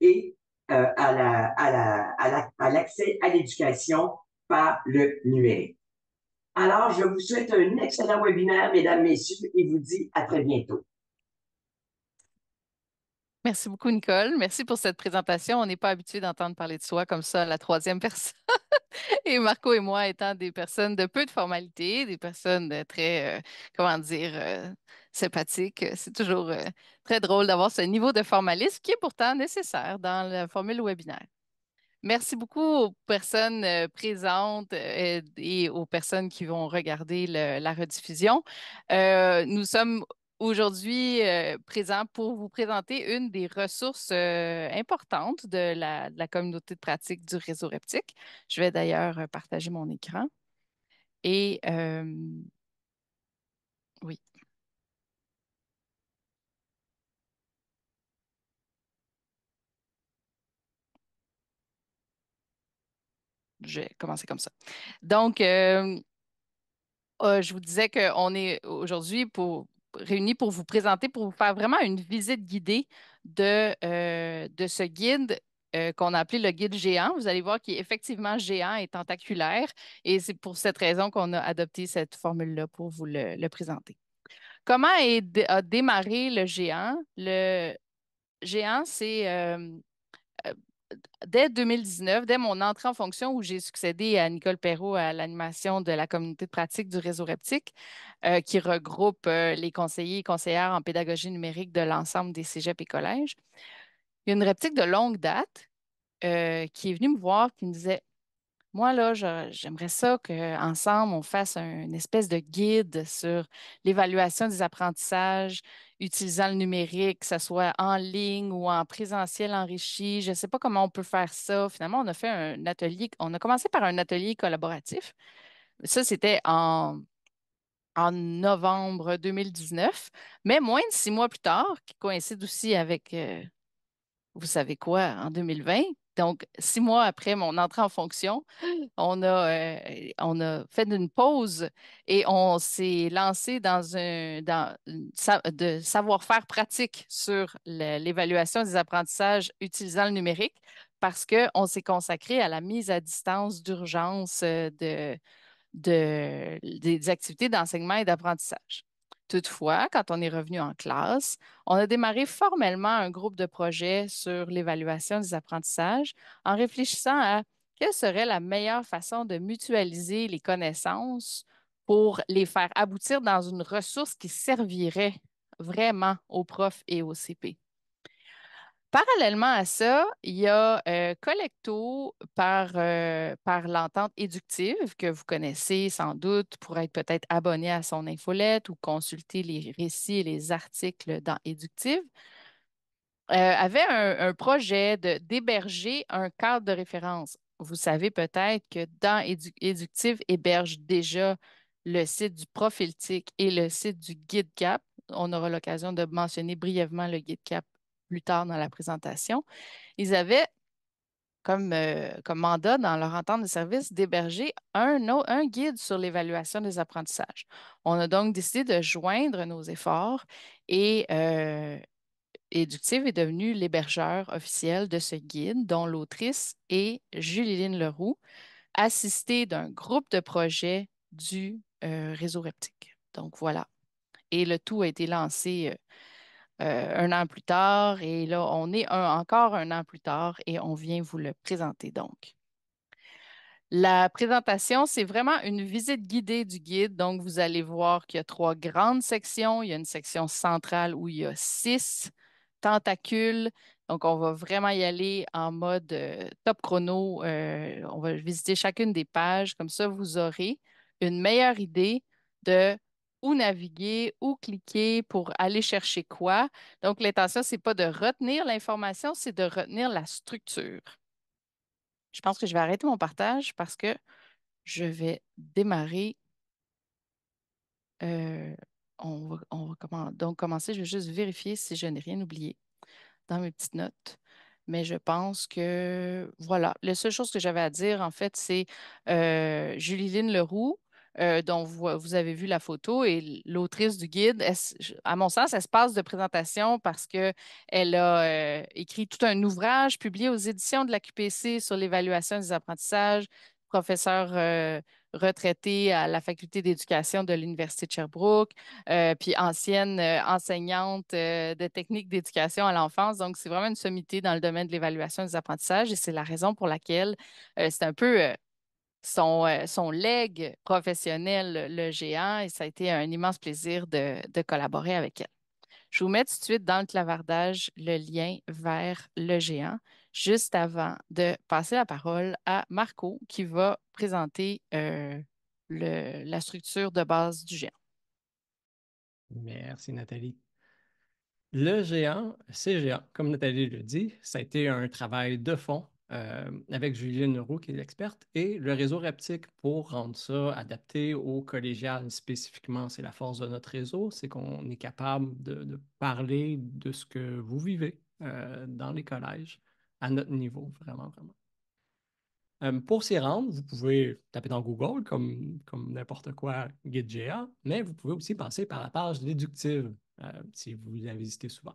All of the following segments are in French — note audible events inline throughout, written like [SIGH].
et euh, à l'accès à l'éducation par le numérique. Alors, je vous souhaite un excellent webinaire, mesdames, messieurs, et vous dis à très bientôt. Merci beaucoup, Nicole. Merci pour cette présentation. On n'est pas habitué d'entendre parler de soi comme ça la troisième [LAUGHS] personne. et Marco et moi étant des personnes de peu de formalité, des personnes de très, euh, comment dire, euh, sympathique. Euh, c'est toujours euh, très drôle d'avoir ce niveau de formalisme qui est pourtant nécessaire dans la formule webinaire. Merci beaucoup aux personnes euh, présentes et aux personnes qui vont regarder la rediffusion. nous sommes aujourd'hui présents pour vous présenter une des ressources importantes de la, de la, communauté de pratique du réseau reptique. Je vais d'ailleurs partager mon écran. Et oui. je vais commencer comme ça. Donc, euh, euh, je vous disais qu'on est aujourd'hui pour, réunis pour vous présenter, pour vous faire vraiment une visite guidée de, euh, de ce guide qu'on a appelé le guide géant. Vous allez voir qu'il est effectivement géant et tentaculaire. Et c'est pour cette raison qu'on a adopté cette formule-là pour vous le, présenter. Comment a démarré le géant? Le géant, c'est dès 2019, dès mon entrée en fonction où j'ai succédé à Nicole Perrault à l'animation de la communauté de pratique du réseau Reptique, euh, qui regroupe euh, les conseillers et conseillères en pédagogie numérique de l'ensemble des cégeps et collèges, il y a une reptique de longue date euh, qui est venue me voir, qui me disait moi, là, j'aimerais ça qu'ensemble, on fasse une espèce de guide sur l'évaluation des apprentissages utilisant le numérique, que ce soit en ligne ou en présentiel enrichi. Je ne sais pas comment on peut faire ça. Finalement, on a fait un atelier, on a commencé par un atelier collaboratif. Ça, c'était en, en novembre 2019, mais moins de six mois plus tard, qui coïncide aussi avec, euh, vous savez quoi, en 2020, donc, six mois après mon entrée en fonction, euh, on a, fait une pause et on s'est lancé dans un de savoir-faire pratique sur l'évaluation des apprentissages utilisant le numérique parce qu'on s'est consacré à la mise à distance d'urgence euh, des activités d'enseignement et d'apprentissage. Toutefois, quand on est revenu en classe, on a démarré formellement un groupe de projet sur l'évaluation des apprentissages en réfléchissant à quelle serait la meilleure façon de mutualiser les connaissances pour les faire aboutir dans une ressource qui servirait vraiment aux profs et aux CP. Parallèlement à ça, il y a euh, Collecto par, euh, par l'entente éductive que vous connaissez sans doute pour être peut-être abonné à son infolette ou consulter les récits et les articles dans Éductive. Euh, avait un, projet d'héberger un cadre de référence. Vous savez peut-être que dans Éductive héberge déjà le site du Profil et le site du guide CAP. On aura l'occasion de mentionner brièvement le GuideCap plus tard dans la présentation, ils avaient comme, euh, mandat dans leur entente de service d'héberger un, guide sur l'évaluation des apprentissages. On a donc décidé de joindre nos efforts et euh, Éductive est devenue l'hébergeur officiel de ce guide, dont l'autrice est Julie-Lyne Leroux, assistée d'un groupe de projets du euh, réseau reptique. Donc voilà. Et le tout a été lancé euh, un an plus tard. Et là, on est encore un an plus tard et on vient vous le présenter donc. La présentation, c'est vraiment une visite guidée du guide. Donc, vous allez voir qu'il y a trois grandes sections. Il y a une section centrale où il y a six tentacules. Donc, on va vraiment y aller en mode euh, top chrono. Euh, on va visiter chacune des pages. Comme ça, vous aurez une meilleure idée de ou naviguer, ou cliquer pour aller chercher quoi. Donc, l'intention, ce n'est pas de retenir l'information, c'est de retenir la structure. Je pense que je vais arrêter mon partage parce que je vais démarrer. Euh, on, va, donc commencer. Je vais juste vérifier si je n'ai rien oublié dans mes petites notes. Mais je pense que voilà. La seule chose que j'avais à dire, en fait, c'est euh, Julie-Lyne Leroux euh, dont euh, vous, avez vu la photo et l'autrice du guide, à mon sens, elle se passe de présentation parce qu'elle a euh, écrit tout un ouvrage publié aux éditions de la QPC sur l'évaluation des apprentissages, professeur retraitée à la faculté d'éducation de l'Université de Sherbrooke, puis ancienne enseignante de techniques d'éducation à l'enfance. Donc, c'est vraiment une sommité dans le domaine de l'évaluation des apprentissages et c'est la raison pour laquelle c'est un peu son, euh, leg professionnel, le géant, et ça a été un immense plaisir de, collaborer avec elle. Je vous mets tout de suite dans le clavardage le lien vers le géant, juste avant de passer la parole à Marco qui va présenter euh, la structure de base du géant. Merci Nathalie. Le géant, c'est géant, comme Nathalie le dit, ça a été un travail de fond euh, avec Julien Roux, qui est l'experte, et le réseau reptique, pour rendre ça adapté au collégial spécifiquement. C'est la force de notre réseau, c'est qu'on est capable de, parler de ce que vous vivez euh, dans les collèges à notre niveau, vraiment, vraiment. Euh, pour s'y rendre, vous pouvez taper dans Google comme, n'importe quoi GitGA, mais vous pouvez aussi passer par la page déductive si vous la visitez souvent.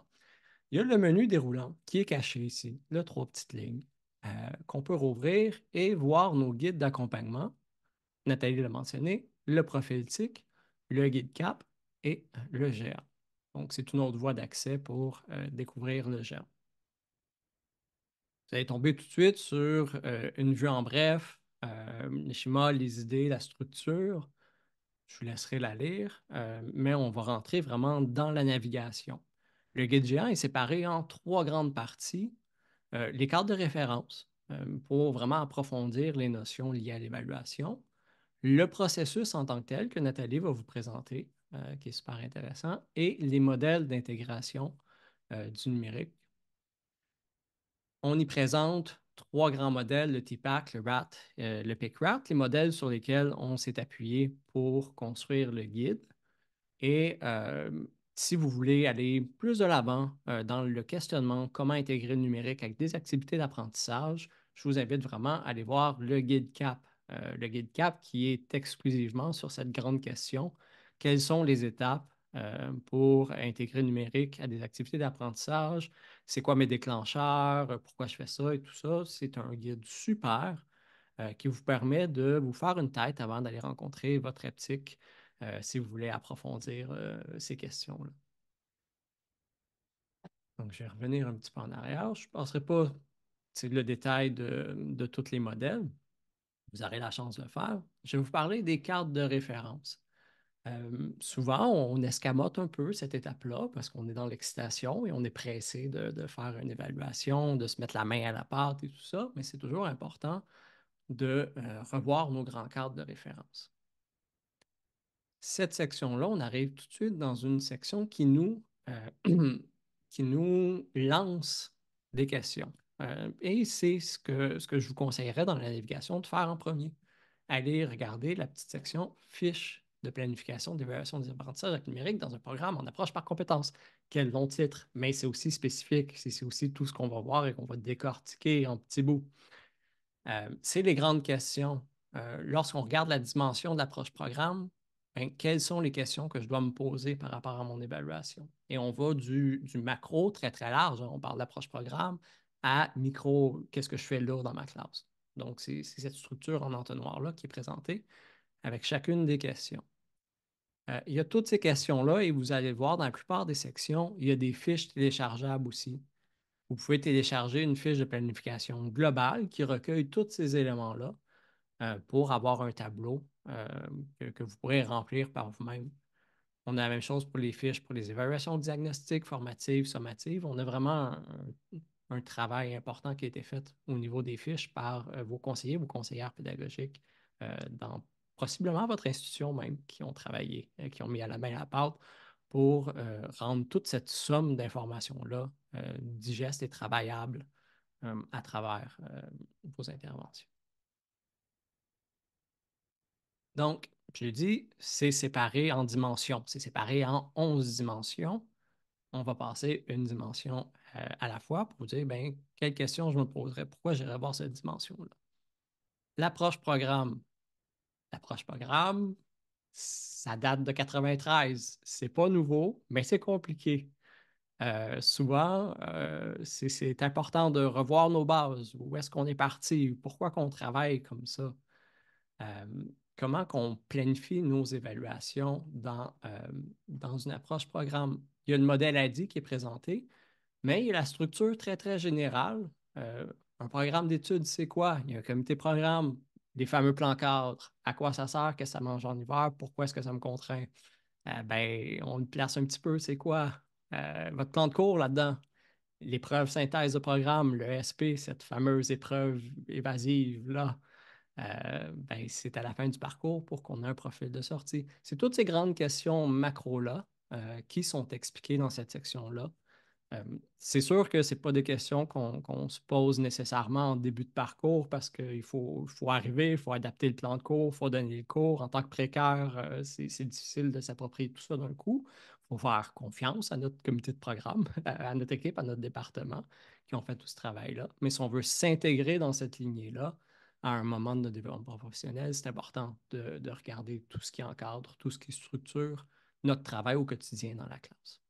Il y a le menu déroulant qui est caché ici, les trois petites lignes. Euh, qu'on peut rouvrir et voir nos guides d'accompagnement. Nathalie l'a mentionné, le profil le guide CAP et le GA. Donc, c'est une autre voie d'accès pour euh, découvrir le GA. Vous allez tomber tout de suite sur euh, une vue en bref, les schémas, les idées, la structure. Je vous laisserai la lire, mais on va rentrer vraiment dans la navigation. Le guide géant est séparé en trois grandes parties euh, les cartes de référence euh, pour vraiment approfondir les notions liées à l'évaluation, le processus en tant que tel que Nathalie va vous présenter, euh, qui est super intéressant, et les modèles d'intégration du numérique. On y présente trois grands modèles, le TPAC, le RAT, le PICRAT, les modèles sur lesquels on s'est appuyé pour construire le guide. Et si vous voulez aller plus de l'avant euh, dans le questionnement comment intégrer le numérique avec des activités d'apprentissage, je vous invite vraiment à aller voir le guide CAP. Euh, le guide CAP qui est exclusivement sur cette grande question. Quelles sont les étapes euh, pour intégrer le numérique à des activités d'apprentissage? C'est quoi mes déclencheurs? Pourquoi je fais ça et tout ça? C'est un guide super qui vous permet de vous faire une tête avant d'aller rencontrer votre EPTIC euh, si vous voulez approfondir euh, ces questions-là. Donc, je vais revenir un petit peu en arrière. Je ne passerai pas le détail de, de tous les modèles. Vous aurez la chance de le faire. Je vais vous parler des cartes de référence. Euh, souvent, on escamote un peu cette étape-là parce qu'on est dans l'excitation et on est pressé de, faire une évaluation, de se mettre la main à la pâte et tout ça, mais c'est toujours important de revoir nos grands cartes de référence cette section-là, on arrive tout de suite dans une section qui nous, euh, [CLEARS THROAT] qui nous lance des questions. Euh, et c'est ce que, ce que je vous conseillerais dans la navigation de faire en premier. Allez regarder la petite section fiche de planification d'évaluation des apprentissages numérique dans un programme en approche par compétences. Quel long titre, mais c'est aussi spécifique, c'est aussi tout ce qu'on va voir et qu'on va décortiquer en petits bouts. Euh, c'est les grandes questions. Lorsqu'on regarde la dimension de l'approche programme, ben, quelles sont les questions que je dois me poser par rapport à mon évaluation. Et on va du, macro très, très large, hein. on parle d'approche programme, à micro, qu'est-ce que je fais lourd dans ma classe. Donc, c'est cette structure en entonnoir-là qui est présentée avec chacune des questions. Euh, il y a toutes ces questions-là et vous allez voir dans la plupart des sections, il y a des fiches téléchargeables aussi. Vous pouvez télécharger une fiche de planification globale qui recueille tous ces éléments-là euh, pour avoir un tableau euh, que, vous pourrez remplir par vous-même. On a la même chose pour les fiches, pour les évaluations diagnostiques, formatives, sommatives. On a vraiment un, travail important qui a été fait au niveau des fiches par euh, vos conseillers, vos conseillères pédagogiques euh, dans possiblement votre institution même qui ont travaillé, qui ont mis à la main la pâte pour rendre toute cette somme d'informations-là digeste et travaillable à travers vos interventions. Donc, je l'ai dit, c'est séparé en dimensions. C'est séparé en 11 dimensions. On va passer une dimension euh, à la fois pour dire, ben, quelle question je me poserais, pourquoi j'irais voir cette dimension-là. L'approche programme. L'approche programme, ça date de 93. C'est pas nouveau, mais c'est compliqué. Euh, souvent, euh, c'est important de revoir nos bases. Où est-ce qu'on est parti? Pourquoi qu'on travaille comme ça? comment qu'on planifie nos évaluations euh, dans, une approche programme. Il y a le modèle ADI qui est présenté, mais il y a la structure très, très générale. Euh, un programme d'études, c'est quoi? Il y a un comité programme, les fameux plans cadres. À quoi ça sert? Qu'est-ce que ça mange en hiver? Pourquoi est-ce que ça me contraint? Euh, ben, on le place un petit peu, c'est quoi? votre plan de cours là-dedans, l'épreuve synthèse de programme, le SP, cette fameuse épreuve évasive-là. Euh, ben, c'est à la fin du parcours pour qu'on ait un profil de sortie. C'est toutes ces grandes questions macro-là euh, qui sont expliquées dans cette section-là. Euh, c'est sûr que ce pas des questions qu'on se pose nécessairement en début de parcours parce qu'il faut, arriver, il faut adapter le plan de cours, il faut donner le cours. En tant que précaire, c'est difficile de s'approprier tout ça d'un coup. Il faut faire confiance à notre comité de programme, [LAUGHS] à notre équipe, à notre département qui ont fait tout ce travail-là. Mais si on veut s'intégrer dans cette lignée-là, à un moment de notre développement professionnel, c'est important de, regarder tout ce qui encadre, tout ce qui structure notre travail au quotidien dans la classe.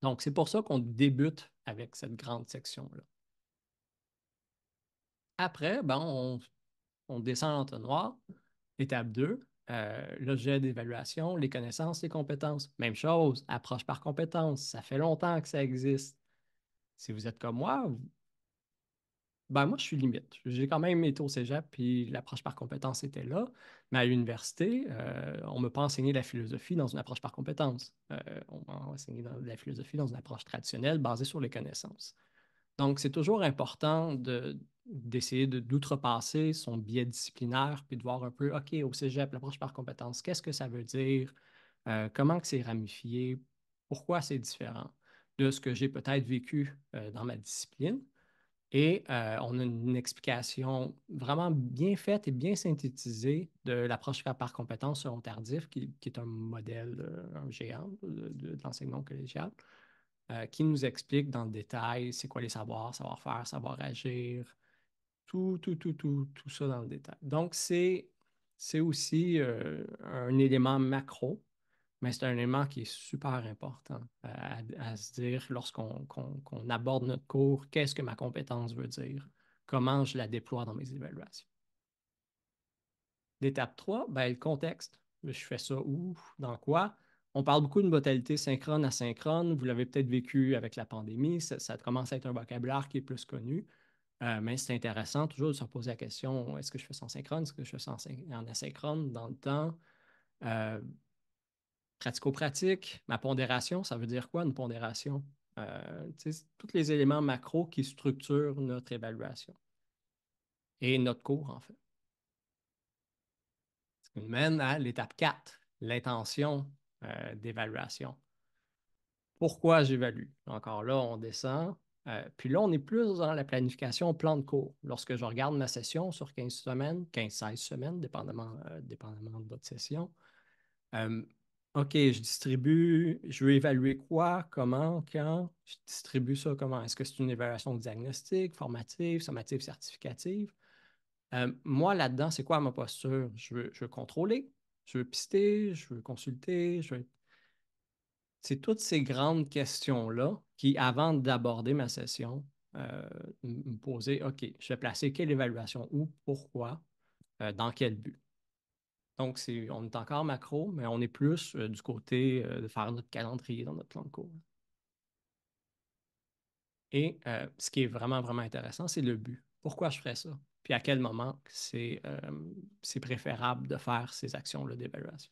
Donc, c'est pour ça qu'on débute avec cette grande section-là. Après, ben, on, descend en l'entonnoir, étape 2, euh, l'objet d'évaluation, les connaissances, les compétences. Même chose, approche par compétences. Ça fait longtemps que ça existe. Si vous êtes comme moi, ben, moi, je suis limite. J'ai quand même été au cégep, puis l'approche par compétence était là. Mais à l'université, euh, on ne m'a pas enseigné la philosophie dans une approche par compétence. Euh, on m'a enseigné dans la philosophie dans une approche traditionnelle basée sur les connaissances. Donc, c'est toujours important d'essayer de, d'outrepasser son biais disciplinaire, puis de voir un peu, OK, au cégep, l'approche par compétence, qu'est-ce que ça veut dire? Euh, comment que c'est ramifié? Pourquoi c'est différent de ce que j'ai peut-être vécu dans ma discipline? Et euh, on a une explication vraiment bien faite et bien synthétisée de l'approche par compétence selon Tardif, qui, est un modèle, euh, un géant de, l'enseignement collégial, euh, qui nous explique dans le détail c'est quoi les savoirs, savoir-faire, savoir-agir, tout, tout, tout, tout, tout ça dans le détail. Donc, c'est aussi un élément macro mais c'est un élément qui est super important euh, à, se dire lorsqu'on aborde notre cours, qu'est-ce que ma compétence veut dire, comment je la déploie dans mes évaluations. L'étape 3, ben, le contexte. Je fais ça où, dans quoi? On parle beaucoup de modalité synchrone, asynchrone. Vous l'avez peut-être vécu avec la pandémie. Ça, commence à être un vocabulaire qui est plus connu. Euh, mais c'est intéressant toujours de se poser la question est-ce que je fais ça en synchrone Est-ce que je fais ça en, asynchrone dans le temps euh, Pratico-pratique, ma pondération, ça veut dire quoi une pondération? Euh, tous les éléments macro qui structurent notre évaluation et notre cours, en fait. Ce qui nous mène à l'étape 4, l'intention euh, d'évaluation. Pourquoi j'évalue? Encore là, on descend. Euh, puis là, on est plus dans la planification plan de cours. Lorsque je regarde ma session sur 15 semaines, 15-16 semaines, dépendamment, euh, dépendamment de votre session, OK, je distribue, je veux évaluer quoi, comment, quand, je distribue ça comment. Est-ce que c'est une évaluation diagnostique, formative, sommative, certificative? Euh, moi, là-dedans, c'est quoi ma posture? Je veux, contrôler, je veux pister, je veux consulter, je veux... C'est toutes ces grandes questions-là qui, avant d'aborder ma session, euh, me poser, OK, je vais placer quelle évaluation où, pourquoi, euh, dans quel but. Donc, on est encore macro, mais on est plus euh, du côté euh, de faire notre calendrier dans notre plan de cours. Et euh, ce qui est vraiment, vraiment intéressant, c'est le but. Pourquoi je ferais ça? Puis à quel moment c'est préférable de faire ces actions-là d'évaluation?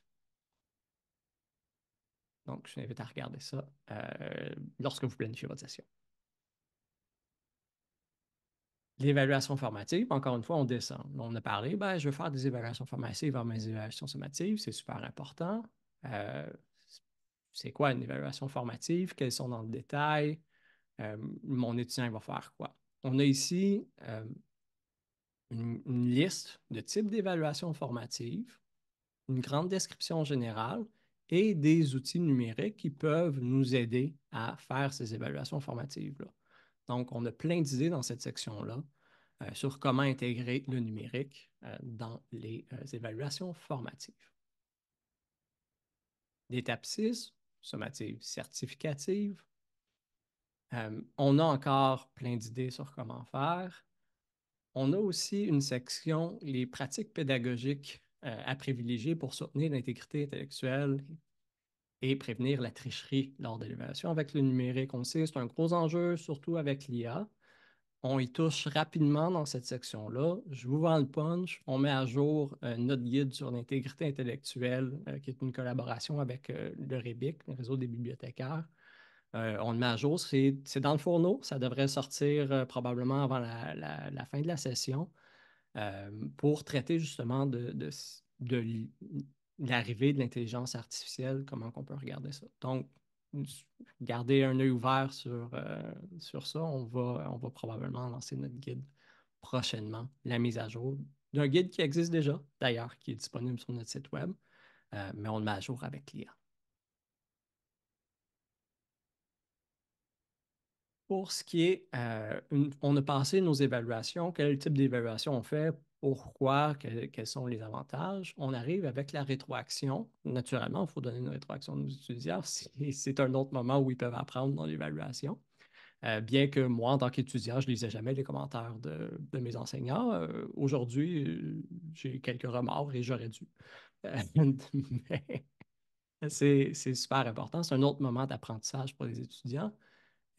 Donc, je vous invite à regarder ça lorsque vous planifiez votre session l'évaluation formative, encore une fois, on descend. On a parlé, ben, je veux faire des évaluations formatives dans mes évaluations sommatives, c'est super important. Euh, c'est quoi une évaluation formative? Quelles sont dans le détail? Euh, mon étudiant va faire quoi? On a ici euh, une, une, liste de types d'évaluation formative, une grande description générale et des outils numériques qui peuvent nous aider à faire ces évaluations formatives-là. Donc, on a plein d'idées dans cette section-là euh, sur comment intégrer le numérique euh, dans les euh, évaluations formatives. L'étape 6, sommative certificative. on a encore plein d'idées sur comment faire. On a aussi une section, les pratiques pédagogiques à privilégier pour soutenir l'intégrité intellectuelle et prévenir la tricherie lors de l'évaluation avec le numérique. On sait sait, c'est un gros enjeu, surtout avec l'IA. On y touche rapidement dans cette section-là. Je vous vends le punch. On met à jour euh, notre guide sur l'intégrité intellectuelle, euh, qui est une collaboration avec euh, le REBIC, le réseau des bibliothécaires. on le met à jour. C'est dans le fourneau. Ça devrait sortir probablement avant la, la, fin de la session pour traiter justement de, de, de l'arrivée de l'intelligence artificielle, comment on peut regarder ça. Donc, garder un œil ouvert sur, euh, sur ça. On va, on va probablement lancer notre guide prochainement, la mise à jour d'un guide qui existe déjà, d'ailleurs, qui est disponible sur notre site web, euh, mais on le met à jour avec l'IA. Pour ce qui est, euh, on a passé nos évaluations, quel type d'évaluation on fait pourquoi, quels sont les avantages. On arrive avec la rétroaction. Naturellement, il faut donner une rétroaction aux étudiants. [LAUGHS] C'est un autre moment où ils peuvent apprendre dans l'évaluation. Euh, bien que moi, en tant qu'étudiant, je ne lisais jamais les commentaires de, mes enseignants. Euh, aujourd'hui, j'ai quelques remords et j'aurais dû. [LAUGHS] mais c'est super important. C'est un autre moment d'apprentissage pour les étudiants.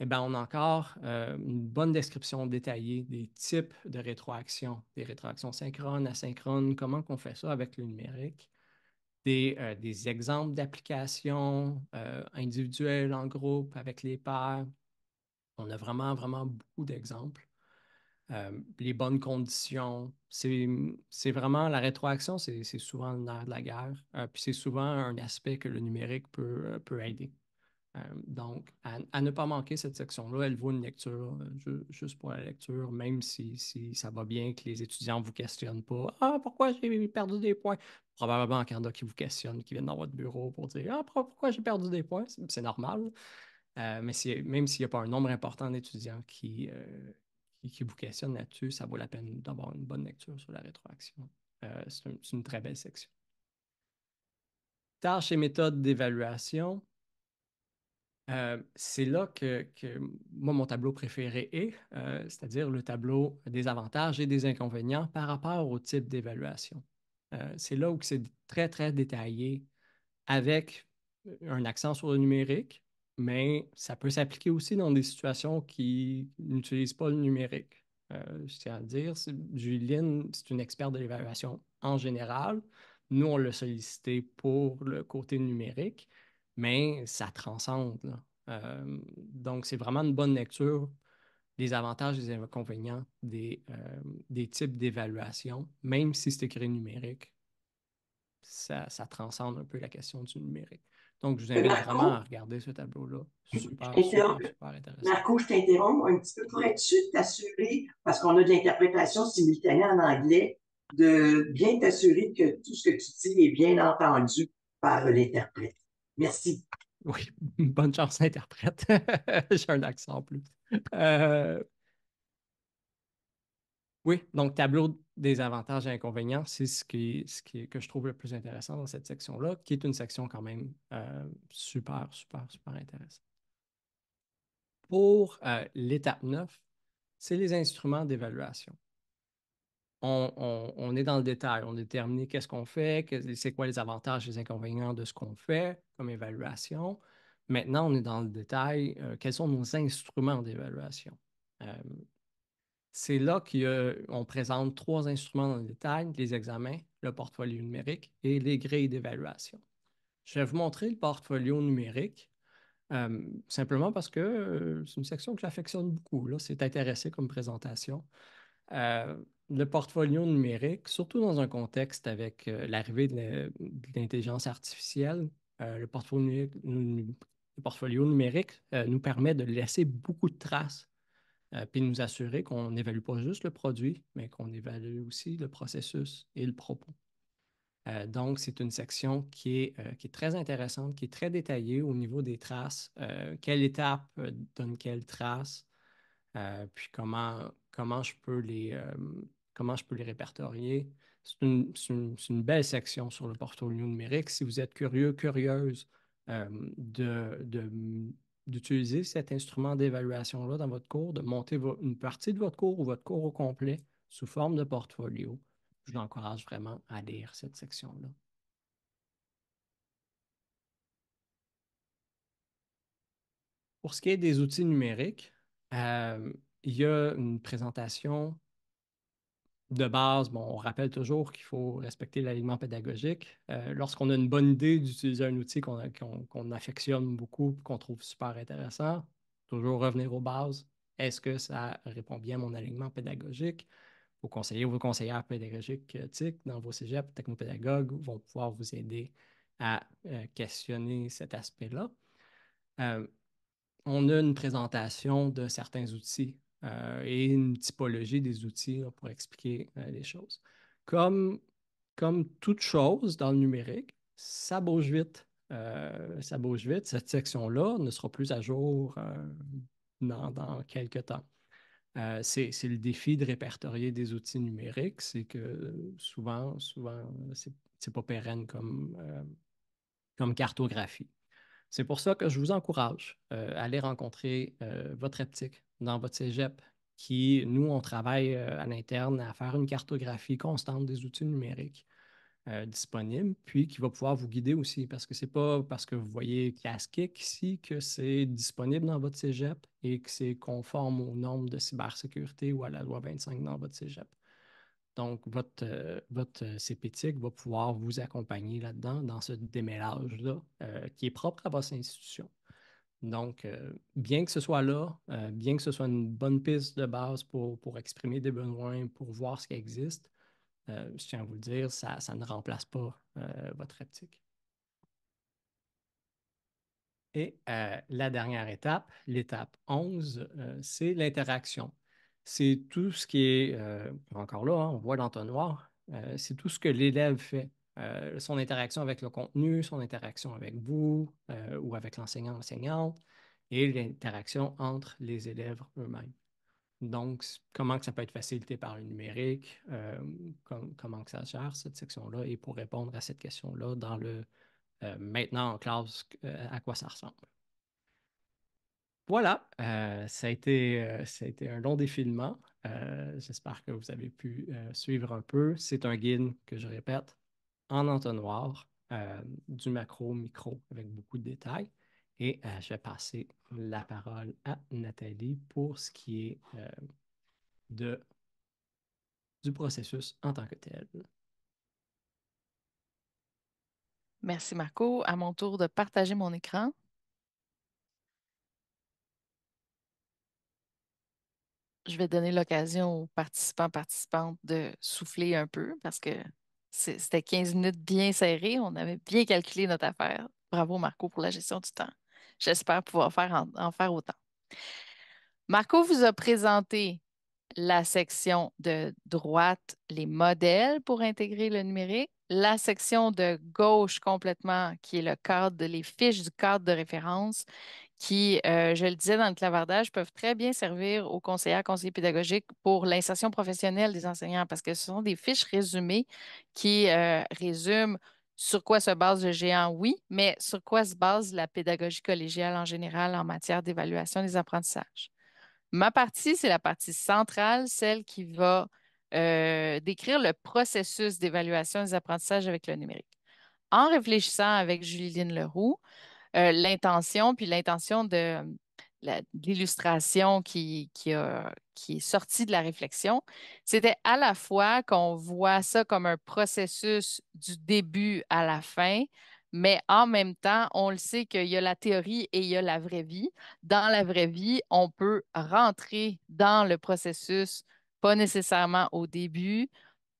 Eh ben, on a encore euh, une bonne description détaillée des types de rétroactions, des rétroactions synchrones, asynchrones, comment on fait ça avec le numérique, des, euh, exemples d'applications euh, individuelles, en groupe, avec les pairs. On a vraiment, vraiment beaucoup d'exemples. les bonnes conditions, c'est vraiment la rétroaction, c'est souvent le nerf de la guerre, puis c'est souvent un aspect que le numérique peut aider. Euh, donc, à, ne pas manquer cette section-là, elle vaut une lecture, euh, juste pour la lecture, même si, ça va bien que les étudiants ne vous questionnent pas. Ah, pourquoi j'ai perdu des points? Probablement qu'il y en a qui vous questionnent, qui viennent dans votre bureau pour dire Ah, pourquoi j'ai perdu des points? C'est normal. Euh, mais même s'il n'y a pas un nombre important d'étudiants qui, vous questionnent là-dessus, ça vaut la peine d'avoir une bonne lecture sur la rétroaction. C'est une très belle section. Tâches et méthodes d'évaluation. Euh, c'est là que, moi, mon tableau préféré est, euh, c'est-à-dire le tableau des avantages et des inconvénients par rapport au type d'évaluation. Euh, c'est là où c'est très, très détaillé avec un accent sur le numérique, mais ça peut s'appliquer aussi dans des situations qui n'utilisent pas le numérique. je tiens à dire, Julien, c'est une experte de l'évaluation en général. Nous, on l'a sollicité pour le côté numérique, mais ça transcende. Euh, donc, c'est vraiment une bonne lecture des avantages et les inconvénients euh, des, types d'évaluation, même si c'est écrit numérique. Ça, transcende un peu la question du numérique. Donc, je vous invite vraiment à regarder ce tableau-là. C'est super, intéressant. Marco, je t'interromps un petit peu pour tu t'assurer, parce qu'on a de l'interprétation simultanée en anglais, de bien t'assurer que tout ce que tu dis est bien entendu par l'interprète. Merci. Oui, [LAUGHS] bonne chance interprète. [LAUGHS] J'ai un accent en plus. Euh, oui, donc tableau des avantages et inconvénients, c'est ce, qui, ce qui, que je trouve le plus intéressant dans cette section-là, qui est une section quand même euh, super, super, super intéressante. Pour euh, l'étape 9, c'est les instruments d'évaluation on, est dans le détail. On détermine qu'est-ce qu'on fait, c'est quoi les avantages, et les inconvénients de ce qu'on fait comme évaluation. Maintenant, on est dans le détail. Euh, quels sont nos instruments d'évaluation? Euh, c'est là qu'on présente trois instruments dans le détail, les examens, le portfolio numérique et les grilles d'évaluation. Je vais vous montrer le portfolio numérique, euh, simplement parce que c'est une section que j'affectionne beaucoup. C'est intéressant comme présentation le portfolio numérique, surtout dans un contexte avec euh, l'arrivée de l'intelligence artificielle, euh, le portfolio numérique, euh, nous permet de laisser beaucoup de traces puis nous assurer qu'on évalue pas juste le produit, mais qu'on évalue aussi le processus et le propos. donc, c'est une section qui est, très intéressante, qui est très détaillée au niveau des traces, quelle étape donne quelle trace, puis comment je peux les comment je peux les répertorier. C'est une, belle section sur le portfolio numérique. Si vous êtes curieux, curieuse euh, d'utiliser cet instrument d'évaluation-là dans votre cours, de monter une partie de votre cours ou votre cours au complet sous forme de portfolio, je vous encourage vraiment à lire cette section-là. Pour ce qui est des outils numériques, euh, il y a une présentation de base, on rappelle toujours qu'il faut respecter l'alignement pédagogique. Euh, lorsqu'on a une bonne idée d'utiliser un outil qu'on affectionne beaucoup, qu'on trouve super intéressant, toujours revenir aux bases. Est-ce que ça répond bien à mon alignement pédagogique? Vos conseillers ou vos conseillères pédagogiques euh, TIC dans vos cégeps, technopédagogues, vont pouvoir vous aider à euh, questionner cet aspect-là. on a une présentation de certains outils euh, et une typologie des outils pour expliquer euh, les choses. Comme, toute chose dans le numérique, ça bouge vite. Euh, ça bouge vite. Cette section-là ne sera plus à jour dans, dans, quelques temps. c'est le défi de répertorier des outils numériques, c'est que souvent, souvent, c'est pas pérenne comme, comme cartographie. C'est pour ça que je vous encourage euh, à aller rencontrer euh, votre optique dans votre cégep, qui, nous, on travaille euh, à l'interne à faire une cartographie constante des outils numériques disponibles, puis qui va pouvoir vous guider aussi, parce que ce n'est pas parce que vous voyez Casque ici que c'est disponible dans votre cégep et que c'est conforme aux normes de cybersécurité ou à la loi 25 dans votre cégep. Donc, votre, euh, euh, CPTIC va pouvoir vous accompagner là-dedans, dans ce démêlage-là, euh, qui est propre à votre institution. Donc, bien que ce soit là, bien que ce soit une bonne piste de base pour, exprimer des besoins, pour voir ce qui existe, je tiens à vous le dire, ça, ça ne remplace pas votre optique. Et la dernière étape, l'étape 11, c'est l'interaction c'est tout ce qui est, euh, encore là, hein, on voit l'entonnoir, euh, c'est tout ce que l'élève fait. Euh, son interaction avec le contenu, son interaction avec vous ou avec l'enseignant, enseignante et l'interaction entre les élèves eux-mêmes. Donc, comment que ça peut être facilité par le numérique, comment que ça gère cette section-là, et pour répondre à cette question-là dans le maintenant en classe, à quoi ça ressemble. Voilà, euh, ça, a été, euh, été un long défilement. Euh, j'espère que vous avez pu suivre un peu. C'est un guide que je répète en entonnoir, du macro micro avec beaucoup de détails. Et je vais passer la parole à Nathalie pour ce qui est de, du processus en tant que tel. Merci Marco. À mon tour de partager mon écran. je vais donner l'occasion aux participants, participantes de souffler un peu parce que c'était 15 minutes bien serrées. On avait bien calculé notre affaire. Bravo, Marco, pour la gestion du temps. J'espère pouvoir faire en, faire autant. Marco vous a présenté la section de droite, les modèles pour intégrer le numérique, la section de gauche complètement, qui est le cadre, les fiches du cadre de référence, qui, euh, je le disais dans le clavardage, peuvent très bien servir aux conseillers, conseillers pédagogiques pour l'insertion professionnelle des enseignants parce que ce sont des fiches résumées qui euh, résument sur quoi se base le géant, oui, mais sur quoi se base la pédagogie collégiale en général en matière d'évaluation des apprentissages. Ma partie, c'est la partie centrale, celle qui va euh, décrire le processus d'évaluation des apprentissages avec le numérique. En réfléchissant avec julie Leroux, euh, l'intention, puis l'intention de l'illustration qui, qui est sortie de la réflexion, c'était à la fois qu'on voit ça comme un processus du début à la fin, mais en même temps, on le sait qu'il y a la théorie et il y a la vraie vie. Dans la vraie vie, on peut rentrer dans le processus, pas nécessairement au début,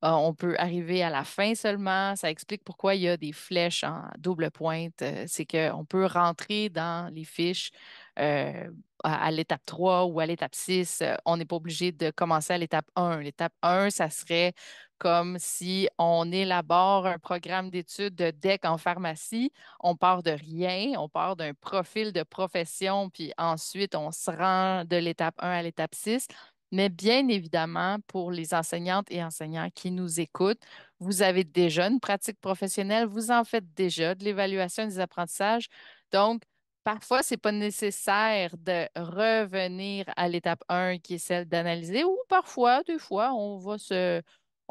ah, on peut arriver à la fin seulement. Ça explique pourquoi il y a des flèches en double pointe. Euh, c'est qu'on peut rentrer dans les fiches euh, à, l'étape 3 ou à l'étape 6. Euh, on n'est pas obligé de commencer à l'étape 1. L'étape 1, ça serait comme si on élabore un programme d'études de DEC en pharmacie. On part de rien, on part d'un profil de profession, puis ensuite on se rend de l'étape 1 à l'étape 6 mais bien évidemment, pour les enseignantes et enseignants qui nous écoutent, vous avez déjà une pratique professionnelle, vous en faites déjà de l'évaluation des apprentissages. Donc, parfois, ce n'est pas nécessaire de revenir à l'étape 1 qui est celle d'analyser ou parfois, deux fois, on va se.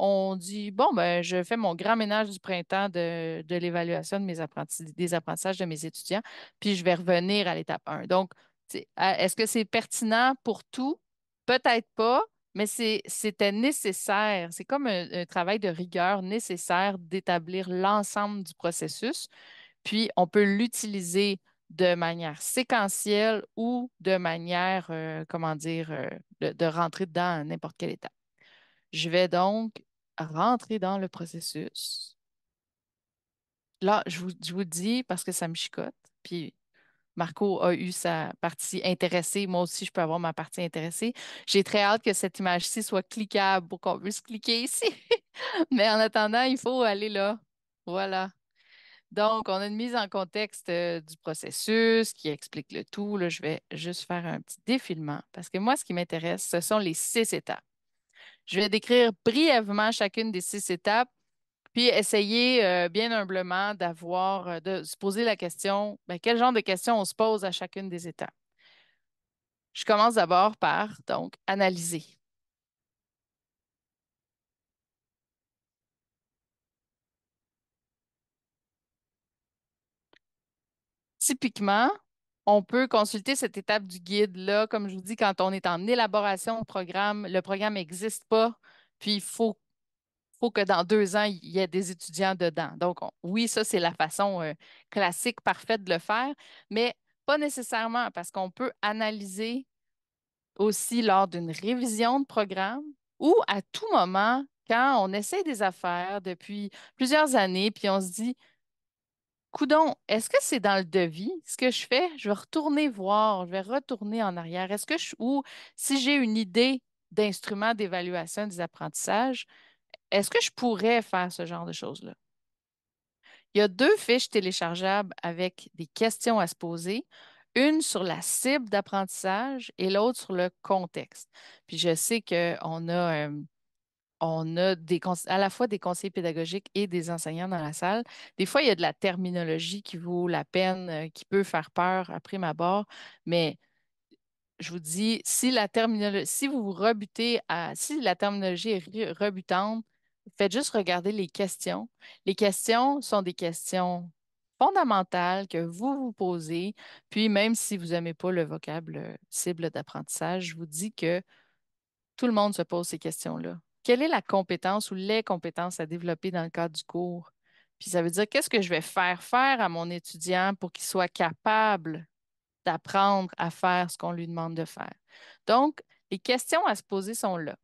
On dit, bon, ben, je fais mon grand ménage du printemps de, l'évaluation de mes des apprentissages de mes étudiants, puis je vais revenir à l'étape 1. Donc, est-ce que c'est pertinent pour tout? Peut-être pas, mais c'était nécessaire. C'est comme un, travail de rigueur nécessaire d'établir l'ensemble du processus. Puis, on peut l'utiliser de manière séquentielle ou de manière, euh, comment dire, euh, de, rentrer dans n'importe quelle étape. Je vais donc rentrer dans le processus. Là, je vous, vous dis parce que ça me chicote, puis Marco a eu sa partie intéressée. Moi aussi, je peux avoir ma partie intéressée. J'ai très hâte que cette image-ci soit cliquable pour qu'on puisse cliquer ici. [LAUGHS] Mais en attendant, il faut aller là. Voilà. Donc, on a une mise en contexte euh, du processus qui explique le tout. Là, je vais juste faire un petit défilement parce que moi, ce qui m'intéresse, ce sont les six étapes. Je vais décrire brièvement chacune des six étapes puis essayer euh, bien humblement d'avoir, euh, de se poser la question, ben, quel genre de questions on se pose à chacune des étapes? Je commence d'abord par, donc, analyser. Typiquement, on peut consulter cette étape du guide-là, comme je vous dis, quand on est en élaboration au programme, le programme n'existe pas, puis il faut faut que dans deux ans, il y ait des étudiants dedans. Donc, oui, ça, c'est la façon euh, classique, parfaite de le faire, mais pas nécessairement parce qu'on peut analyser aussi lors d'une révision de programme ou à tout moment, quand on essaie des affaires depuis plusieurs années, puis on se dit, Coudon, est-ce que c'est dans le devis? Ce que je fais, je vais retourner voir, je vais retourner en arrière. Est-ce que je, ou si j'ai une idée d'instrument d'évaluation des apprentissages, est-ce que je pourrais faire ce genre de choses-là? Il y a deux fiches téléchargeables avec des questions à se poser, une sur la cible d'apprentissage et l'autre sur le contexte. Puis je sais qu'on a, euh, on a à la fois des conseillers pédagogiques et des enseignants dans la salle. Des fois, il y a de la terminologie qui vaut la peine, euh, qui peut faire peur après prime abord, mais je vous dis, si la terminologie, si vous vous rebutez à, si la terminologie est rebutante, faites juste regarder les questions. Les questions sont des questions fondamentales que vous vous posez. Puis même si vous n'aimez pas le vocable euh, cible d'apprentissage, je vous dis que tout le monde se pose ces questions-là. Quelle est la compétence ou les compétences à développer dans le cadre du cours? Puis ça veut dire qu'est-ce que je vais faire faire à mon étudiant pour qu'il soit capable d'apprendre à faire ce qu'on lui demande de faire. Donc, les questions à se poser sont là.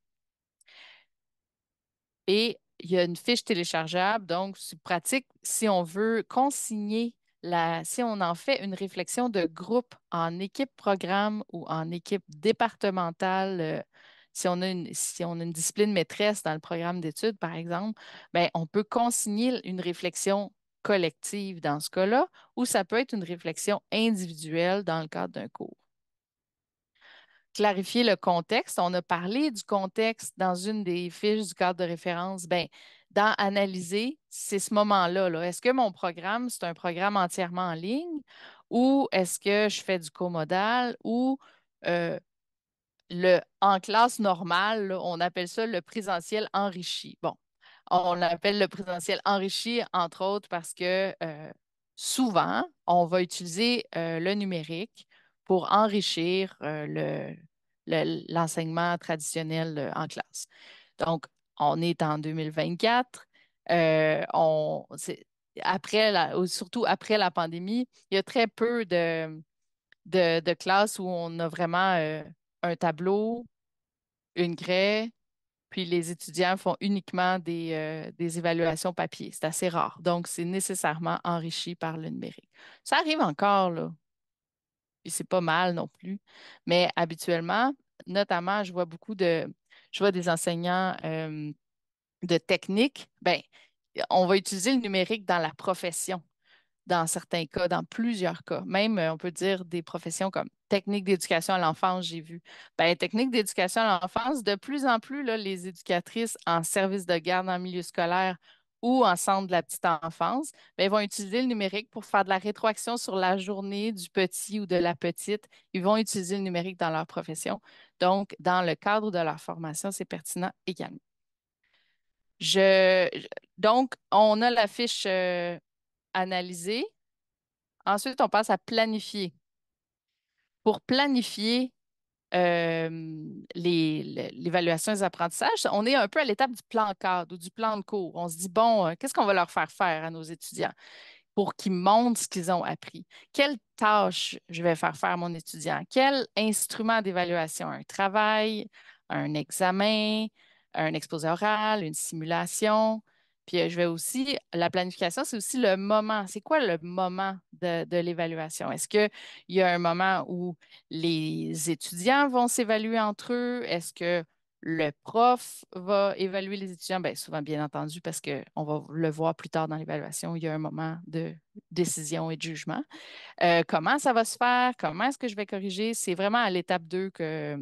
Et il y a une fiche téléchargeable, donc c'est pratique si on veut consigner la, si on en fait une réflexion de groupe en équipe programme ou en équipe départementale, euh, si, on a une, si on a une discipline maîtresse dans le programme d'études, par exemple, ben, on peut consigner une réflexion collective dans ce cas-là, ou ça peut être une réflexion individuelle dans le cadre d'un cours clarifier le contexte. On a parlé du contexte dans une des fiches du cadre de référence. Bien, dans Analyser, c'est ce moment-là. est ce que mon programme, c'est un programme entièrement en ligne ou est-ce que je fais du comodal ou euh, le, en classe normale, on appelle ça le présentiel enrichi. Bon, on appelle le présentiel enrichi, entre autres, parce que euh, souvent, on va utiliser euh, le numérique pour enrichir euh, l'enseignement traditionnel euh, en classe. Donc, on est en 2024. Euh, après surtout après la pandémie, il y a très peu de, classes où on a vraiment un tableau, une craie, puis les étudiants font uniquement des, des évaluations papier. C'est assez rare. Donc, c'est nécessairement enrichi par le numérique. Ça arrive encore, là c'est pas mal non plus. Mais habituellement, notamment, je vois beaucoup de, je vois des enseignants euh, de technique. Ben, on va utiliser le numérique dans la profession, dans certains cas, dans plusieurs cas. Même, euh, on peut dire des professions comme technique d'éducation à l'enfance, j'ai vu. Ben, technique d'éducation à l'enfance, de plus en plus, là, les éducatrices en service de garde en milieu scolaire ou en centre de la petite enfance, ben, ils vont utiliser le numérique pour faire de la rétroaction sur la journée du petit ou de la petite. Ils vont utiliser le numérique dans leur profession. Donc, dans le cadre de leur formation, c'est pertinent également. Je, donc, on a la fiche euh, analysée. Ensuite, on passe à planifier. Pour planifier, l'évaluation des apprentissages, on est un peu à l'étape du plan cadre ou du plan de cours. On se dit, bon, euh, qu'est-ce qu'on va leur faire faire à nos étudiants pour qu'ils montrent ce qu'ils ont appris? Quelle tâche je vais faire faire à mon étudiant? Quel instrument d'évaluation? Un travail, un examen, un exposé oral, une simulation? Puis euh, je vais aussi, la planification, c'est aussi le moment. C'est quoi le moment de, l'évaluation? Est-ce qu'il y a un moment où les étudiants vont s'évaluer entre eux? Est-ce que le prof va évaluer les étudiants? Bien, souvent, bien entendu, parce qu'on va le voir plus tard dans l'évaluation, il y a un moment de décision et de jugement. Euh, comment ça va se faire? Comment est-ce que je vais corriger? C'est vraiment à l'étape 2 que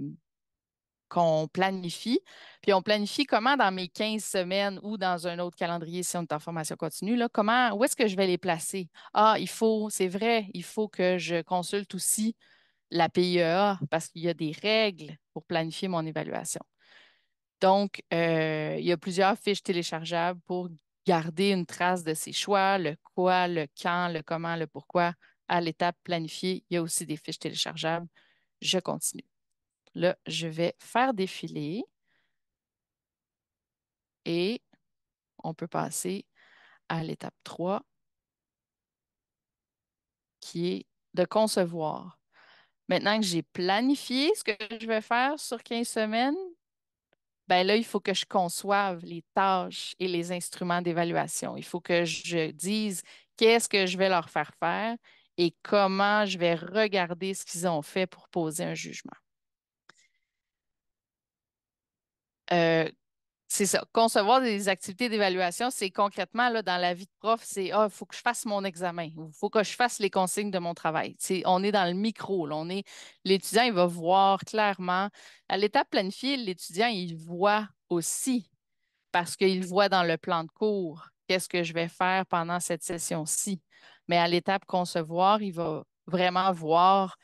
qu'on planifie. Puis on planifie comment dans mes 15 semaines ou dans un autre calendrier, si on est en formation continue, là, comment, où est-ce que je vais les placer? Ah, il faut, c'est vrai, il faut que je consulte aussi la PIEA parce qu'il y a des règles pour planifier mon évaluation. Donc, euh, il y a plusieurs fiches téléchargeables pour garder une trace de ses choix, le quoi, le quand, le comment, le pourquoi. À l'étape planifiée, il y a aussi des fiches téléchargeables. Je continue. Là, je vais faire défiler et on peut passer à l'étape 3 qui est de concevoir. Maintenant que j'ai planifié ce que je vais faire sur 15 semaines, ben là, il faut que je conçoive les tâches et les instruments d'évaluation. Il faut que je dise qu'est-ce que je vais leur faire faire et comment je vais regarder ce qu'ils ont fait pour poser un jugement. Euh, c'est ça. Concevoir des activités d'évaluation, c'est concrètement dans la vie de prof, c'est il ah, faut que je fasse mon examen il faut que je fasse les consignes de mon travail. on est dans le micro. est, l'étudiant, il va voir clairement. À l'étape planifiée, l'étudiant, il voit aussi parce qu'il voit dans le plan de cours qu'est-ce que je vais faire pendant cette session-ci. Mais à l'étape concevoir, il va vraiment voir,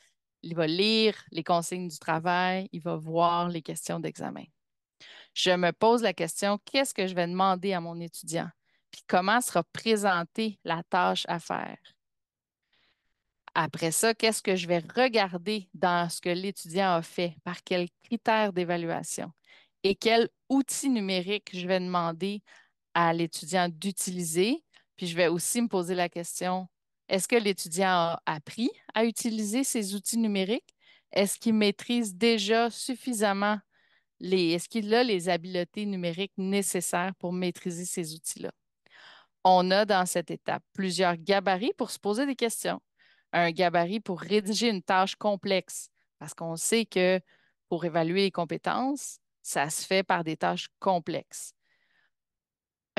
il va lire les consignes du travail, il va voir les questions d'examen je me pose la question, qu'est-ce que je vais demander à mon étudiant? Puis comment sera présentée la tâche à faire? Après ça, qu'est-ce que je vais regarder dans ce que l'étudiant a fait? Par quels critères d'évaluation? Et quel outil numérique je vais demander à l'étudiant d'utiliser? Puis je vais aussi me poser la question, est-ce que l'étudiant a appris à utiliser ces outils numériques? Est-ce qu'il maîtrise déjà suffisamment est-ce qu'il a les habiletés numériques nécessaires pour maîtriser ces outils-là? On a dans cette étape plusieurs gabarits pour se poser des questions. Un gabarit pour rédiger une tâche complexe, parce qu'on sait que pour évaluer les compétences, ça se fait par des tâches complexes.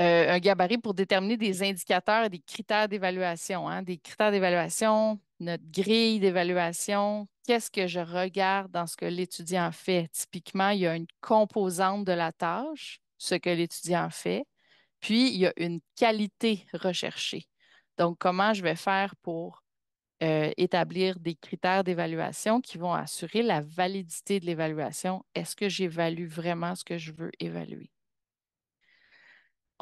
Euh, un gabarit pour déterminer des indicateurs et des critères d'évaluation, hein. des critères d'évaluation, notre grille d'évaluation, qu'est-ce que je regarde dans ce que l'étudiant fait? Typiquement, il y a une composante de la tâche, ce que l'étudiant fait, puis il y a une qualité recherchée. Donc, comment je vais faire pour euh, établir des critères d'évaluation qui vont assurer la validité de l'évaluation? Est-ce que j'évalue vraiment ce que je veux évaluer?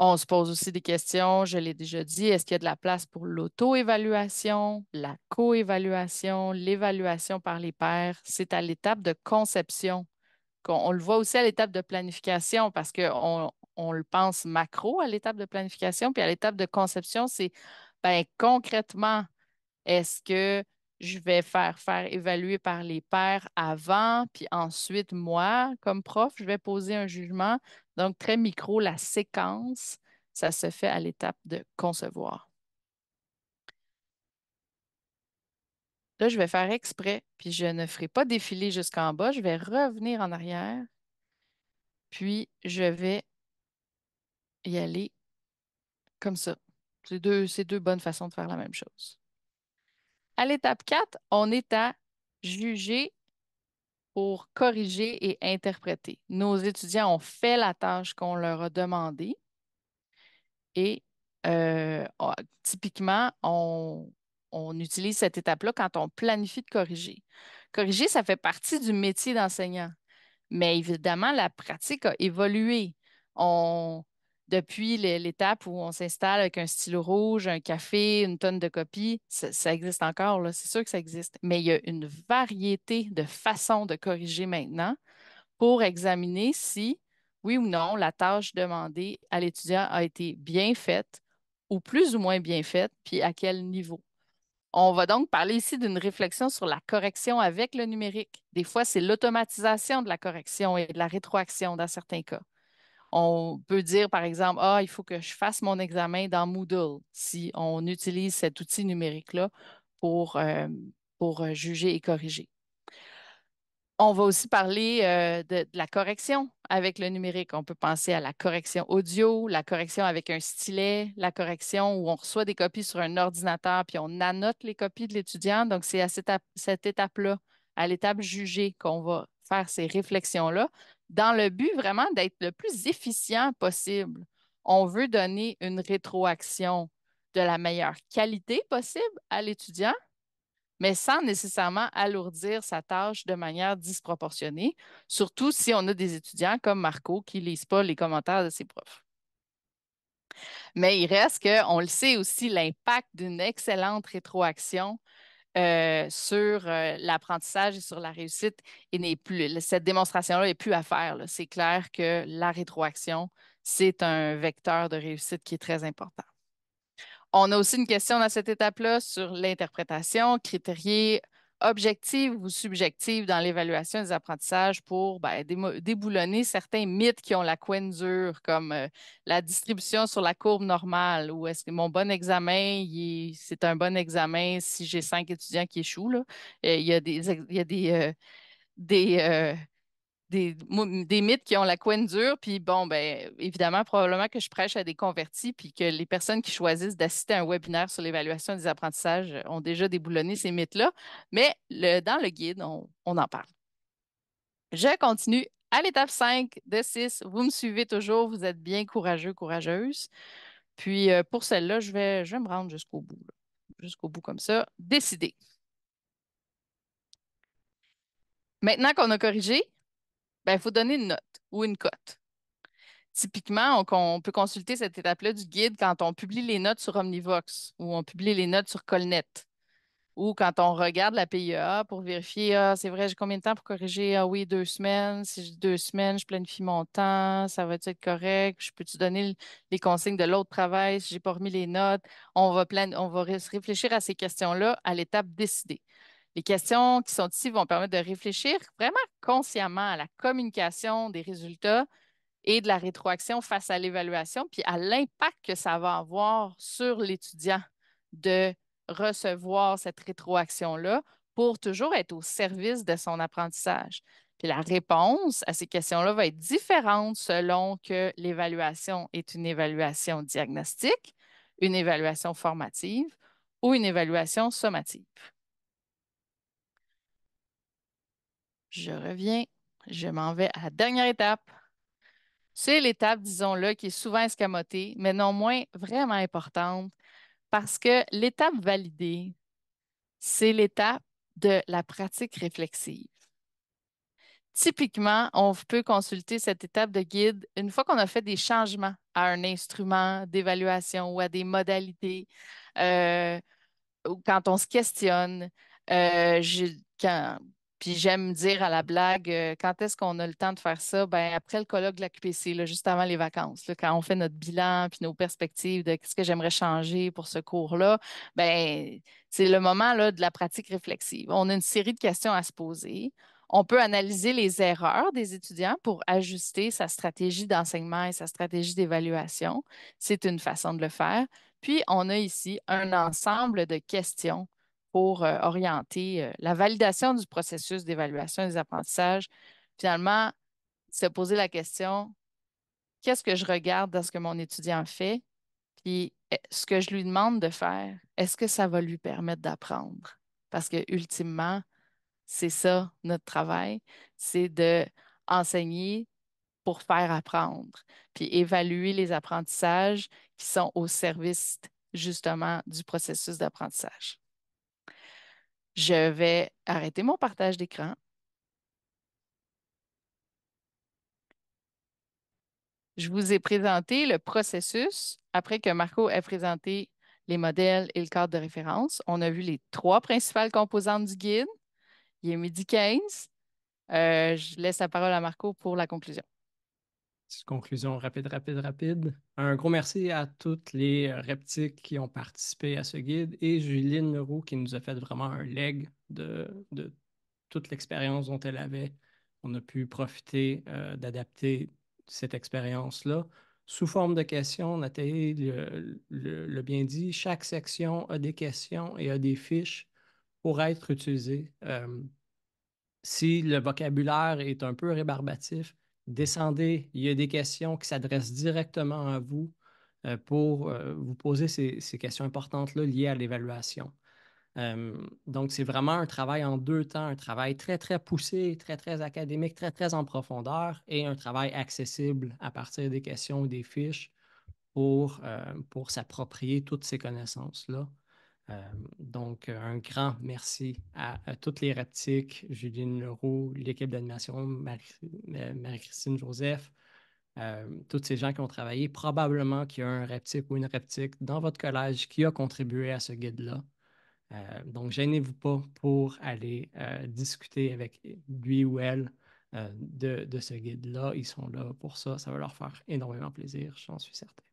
On se pose aussi des questions, je l'ai déjà dit, est-ce qu'il y a de la place pour l'auto-évaluation, la co-évaluation, l'évaluation par les pairs? C'est à l'étape de conception. On, le voit aussi à l'étape de planification parce qu'on on le pense macro à l'étape de planification, puis à l'étape de conception, c'est ben, concrètement, est-ce que je vais faire faire évaluer par les pairs avant, puis ensuite, moi, comme prof, je vais poser un jugement. Donc, très micro, la séquence, ça se fait à l'étape de concevoir. Là, je vais faire exprès, puis je ne ferai pas défiler jusqu'en bas. Je vais revenir en arrière, puis je vais y aller comme ça. C'est deux, deux bonnes façons de faire la même chose. À l'étape 4, on est à juger pour corriger et interpréter. Nos étudiants ont fait la tâche qu'on leur a demandée et euh, ah, typiquement, on, on utilise cette étape-là quand on planifie de corriger. Corriger, ça fait partie du métier d'enseignant, mais évidemment, la pratique a évolué. On, depuis l'étape où on s'installe avec un stylo rouge, un café, une tonne de copies, ça, existe encore, c'est sûr que ça existe. Mais il y a une variété de façons de corriger maintenant pour examiner si, oui ou non, la tâche demandée à l'étudiant a été bien faite ou plus ou moins bien faite, puis à quel niveau. On va donc parler ici d'une réflexion sur la correction avec le numérique. Des fois, c'est l'automatisation de la correction et de la rétroaction dans certains cas. On peut dire, par exemple, ah, il faut que je fasse mon examen dans Moodle si on utilise cet outil numérique-là pour, euh, pour euh, juger et corriger. On va aussi parler euh, de, la correction avec le numérique. On peut penser à la correction audio, la correction avec un stylet, la correction où on reçoit des copies sur un ordinateur puis on annote les copies de l'étudiant. Donc, c'est à cette étape-là, à l'étape jugée, qu'on va faire ces réflexions-là dans le but vraiment d'être le plus efficient possible. On veut donner une rétroaction de la meilleure qualité possible à l'étudiant, mais sans nécessairement alourdir sa tâche de manière disproportionnée, surtout si on a des étudiants comme Marco qui ne lisent pas les commentaires de ses profs. Mais il reste qu'on le sait aussi, l'impact d'une excellente rétroaction euh, sur euh, l'apprentissage et sur la réussite et plus, cette démonstration-là n'est plus à faire. C'est clair que la rétroaction, c'est un vecteur de réussite qui est très important. On a aussi une question à cette étape-là sur l'interprétation, critérier, objective ou subjective dans l'évaluation des apprentissages pour ben, déboulonner certains mythes qui ont la couenne dure, comme euh, la distribution sur la courbe normale, ou est-ce que mon bon examen, c'est un bon examen si j'ai cinq étudiants qui échouent. Euh, il y a des, y a des, euh, des des, des mythes qui ont la couenne dure. Puis bon, ben évidemment, probablement que je prêche à des convertis, puis que les personnes qui choisissent d'assister à un webinaire sur l'évaluation des apprentissages ont déjà déboulonné ces mythes-là. Mais le, dans le guide, on, on en parle. Je continue à l'étape 5 de 6. Vous me suivez toujours, vous êtes bien courageux, courageuse. Puis euh, pour celle-là, je vais, je vais me rendre jusqu'au bout. Jusqu'au bout comme ça. Décider. Maintenant qu'on a corrigé, il ben, faut donner une note ou une cote. Typiquement, on, peut consulter cette étape-là du guide quand on publie les notes sur Omnivox ou on publie les notes sur Colnet ou quand on regarde la PIA pour vérifier, ah, c'est vrai, j'ai combien de temps pour corriger? Ah oui, deux semaines. Si j'ai deux semaines, je planifie mon temps, ça va être correct? Je peux-tu donner les consignes de l'autre travail si je n'ai pas remis les notes? On va, on va réfléchir à ces questions-là à l'étape décidée. Les questions qui sont ici vont permettre de réfléchir vraiment consciemment à la communication des résultats et de la rétroaction face à l'évaluation, puis à l'impact que ça va avoir sur l'étudiant de recevoir cette rétroaction-là pour toujours être au service de son apprentissage. la réponse à ces questions-là va être différente selon que l'évaluation est une évaluation diagnostique, une évaluation formative ou une évaluation sommative. Je reviens. Je m'en vais à la dernière étape. C'est l'étape, disons-le, qui est souvent escamotée, mais non moins vraiment importante, parce que l'étape validée, c'est l'étape de la pratique réflexive. Typiquement, on peut consulter cette étape de guide une fois qu'on a fait des changements à un instrument d'évaluation ou à des modalités, euh, ou quand on se questionne. Euh, quand, puis j'aime dire à la blague, euh, quand est-ce qu'on a le temps de faire ça? Ben, après le colloque de la QPC, juste avant les vacances, quand on fait notre bilan puis nos perspectives de ce que j'aimerais changer pour ce cours-là, ben, c'est le moment là, de la pratique réflexive. On a une série de questions à se poser. On peut analyser les erreurs des étudiants pour ajuster sa stratégie d'enseignement et sa stratégie d'évaluation. C'est une façon de le faire. Puis, on a ici un ensemble de questions pour orienter la validation du processus d'évaluation des apprentissages. Finalement, se poser la question, qu'est-ce que je regarde dans ce que mon étudiant fait? Puis, e, ce que je lui demande de faire, est-ce que ça va lui permettre d'apprendre? Parce que, ultimement, c'est ça notre travail, c'est d'enseigner pour faire apprendre, puis évaluer les apprentissages qui sont au service justement du processus d'apprentissage. Je vais arrêter mon partage d'écran. Je vous ai présenté le processus après que Marco ait présenté les modèles et le cadre de référence. On a vu les trois principales composantes du guide. Il est midi 15. Euh, je laisse la parole à Marco pour la conclusion conclusion rapide, rapide, rapide. Un gros merci à toutes les reptiques qui ont participé à ce guide et Juline Leroux qui nous a fait vraiment un leg de, toute l'expérience dont elle avait. On a pu profiter euh, d'adapter cette expérience-là. Sous forme de questions, Nathalie le bien dit, chaque section a des questions et a des fiches pour être utilisées. Euh, si le vocabulaire est un peu rébarbatif, Descendez, il y a des questions qui s'adressent directement à vous euh, pour euh, vous poser ces, questions importantes-là liées à l'évaluation. Euh, donc, c'est vraiment un travail en deux temps, un travail très, très poussé, très, très académique, très, très en profondeur et un travail accessible à partir des questions ou des fiches pour s'approprier toutes ces connaissances-là euh, donc, un grand merci à, toutes les reptiques, Juline Leroux, l'équipe d'animation, euh, Marie-Christine Joseph, euh, toutes tous ces gens qui ont travaillé. Probablement qu'il y a un reptique ou une reptique dans votre collège qui a contribué à ce guide-là. donc, gênez-vous pas pour aller discuter avec lui ou elle de, de ce guide-là. Ils sont là pour ça. Ça va leur faire énormément plaisir, j'en suis certain.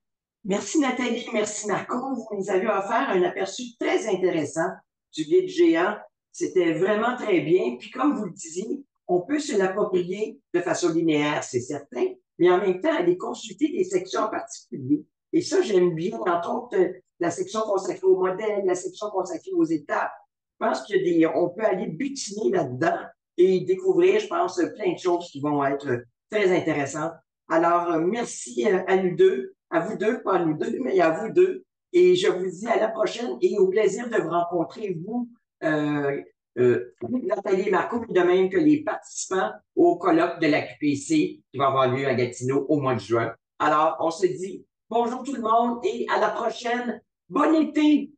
Merci Nathalie, merci Marco. Vous nous avez offert un aperçu très intéressant du guide géant. C'était vraiment très bien. Puis comme vous le disiez, on peut se l'approprier de façon linéaire, c'est certain, mais en même temps, aller consulter des sections en particulier. Et ça, j'aime bien, entre autres, euh, la section consacrée aux modèle, la section consacrée aux étapes. Je pense qu'on on peut aller butiner là-dedans et découvrir, je pense, plein de choses qui vont être très intéressantes. Alors, euh, merci euh, à nous deux à vous deux, pas nous deux, mais à vous deux. Et je vous dis à la prochaine et au plaisir de vous rencontrer, vous, euh, euh, Nathalie et Marco, de même que les participants au colloque de la QPC qui va avoir lieu à Gatineau au mois de juin. Alors, on se dit bonjour tout le monde et à la prochaine. Bon été!